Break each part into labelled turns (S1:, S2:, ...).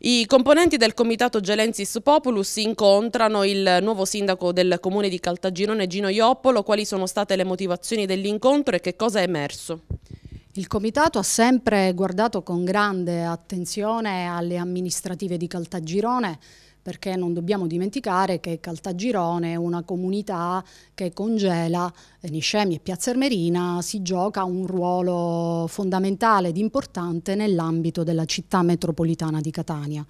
S1: I componenti del comitato Gelensis Populus incontrano il nuovo sindaco del comune di Caltagirone Gino Ioppolo, quali sono state le motivazioni dell'incontro e che cosa è emerso?
S2: Il Comitato ha sempre guardato con grande attenzione alle amministrative di Caltagirone perché non dobbiamo dimenticare che Caltagirone è una comunità che congela eh, Niscemi e Piazza Ermerina, si gioca un ruolo fondamentale ed importante nell'ambito della città metropolitana di Catania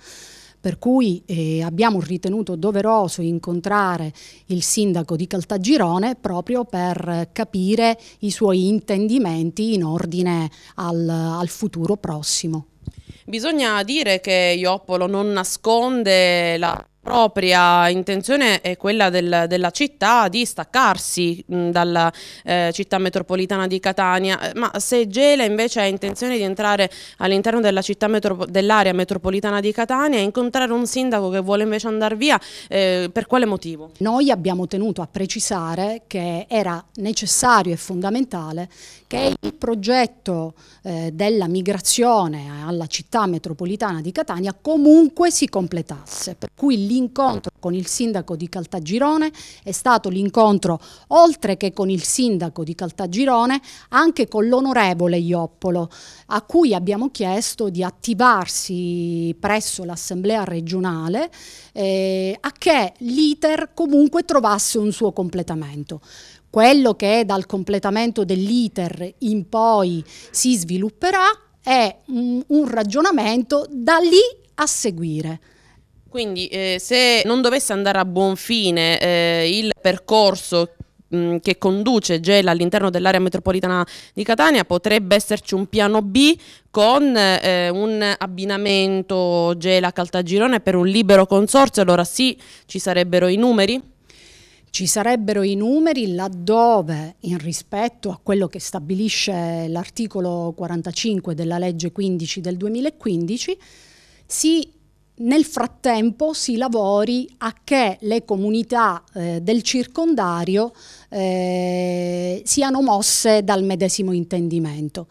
S2: per cui eh, abbiamo ritenuto doveroso incontrare il sindaco di Caltagirone proprio per capire i suoi intendimenti in ordine al, al futuro prossimo.
S1: Bisogna dire che Iopolo non nasconde la propria intenzione è quella del, della città di staccarsi mh, mm, dalla eh, città metropolitana di Catania, eh, ma se Gela invece ha intenzione di entrare all'interno dell'area metro, dell metropolitana di Catania e incontrare un sindaco che vuole invece andare via, eh, per quale motivo? Noi abbiamo
S2: tenuto a precisare che era necessario e fondamentale che il progetto eh, della migrazione alla città metropolitana di Catania comunque si completasse, per cui lì l'incontro con il sindaco di Caltagirone è stato l'incontro oltre che con il sindaco di Caltagirone anche con l'onorevole Ioppolo a cui abbiamo chiesto di attivarsi presso l'assemblea regionale eh, a che l'iter comunque trovasse un suo completamento quello che dal completamento dell'iter in poi si svilupperà è un ragionamento da lì a seguire.
S1: Quindi eh, se non dovesse andare a buon fine eh, il percorso mm, che conduce Gela all'interno dell'area metropolitana di Catania potrebbe esserci un piano B con eh, un abbinamento Gela-Caltagirone per un libero consorzio, allora sì ci sarebbero i numeri?
S2: Ci sarebbero i numeri laddove, in rispetto a quello che stabilisce l'articolo 45 della legge 15 del 2015, si nel frattempo si lavori a che le comunità eh, del circondario eh, siano mosse dal medesimo intendimento.